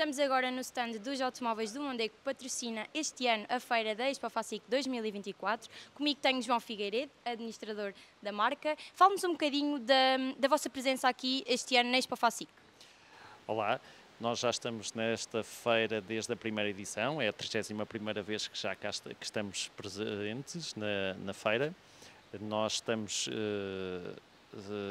Estamos agora no stand dos automóveis do Mondego, que patrocina este ano a feira da Expo Facic 2024. Comigo tenho João Figueiredo, administrador da marca. Fale-nos um bocadinho da, da vossa presença aqui este ano na Expo Facic. Olá, nós já estamos nesta feira desde a primeira edição, é a 31 vez que já cá que estamos presentes na, na feira. Nós estamos uh,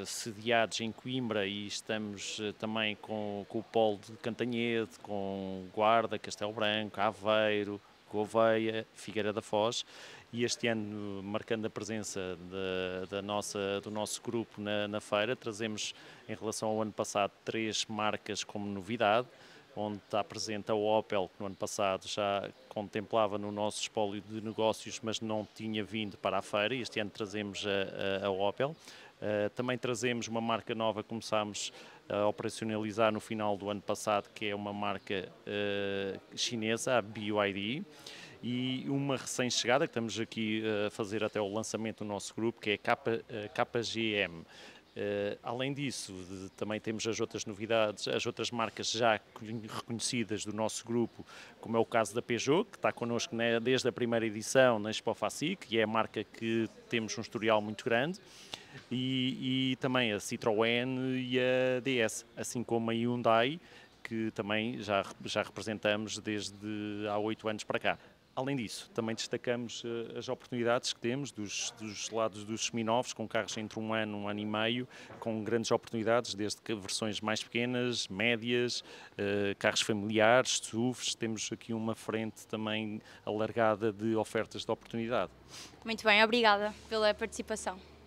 sediados em Coimbra e estamos eh, também com, com o polo de Cantanhede, com Guarda, Castelo Branco, Aveiro, Gouveia, Figueira da Foz e este ano, marcando a presença da, da nossa, do nosso grupo na, na, feira, trazemos em relação ao ano passado três marcas como novidade, onde está presente a Opel, que no ano passado já contemplava no nosso espólio de negócios, mas não tinha vindo para a feira, e este ano trazemos a, a, a Opel. Eh, também trazemos uma marca nova, começámos a operacionalizar no final do ano passado, que é uma marca uh, chinesa, a BYD, e uma recém-chegada, que estamos aqui eh, a fazer até o lançamento do nosso grupo, que é a KGM. Uh, além disso, de, também temos as outras novidades, as outras marcas já reconhecidas do nosso grupo, como é o caso da Peugeot, que está connosco né, desde a primeira edição na Expo Facic, e é a marca que temos um historial muito grande, e, e também a Citroën e a DS, assim como a Hyundai, que também já, já representamos desde há oito anos para cá. Além disso, também destacamos eh, as oportunidades que temos dos, dos lados dos seminovos, com carros entre um ano, um ano e meio, com grandes oportunidades, desde versões mais pequenas, médias, eh, carros familiares, SUVs. Temos aqui uma frente também alargada de ofertas de oportunidade. Muito bem, obrigada pela participação.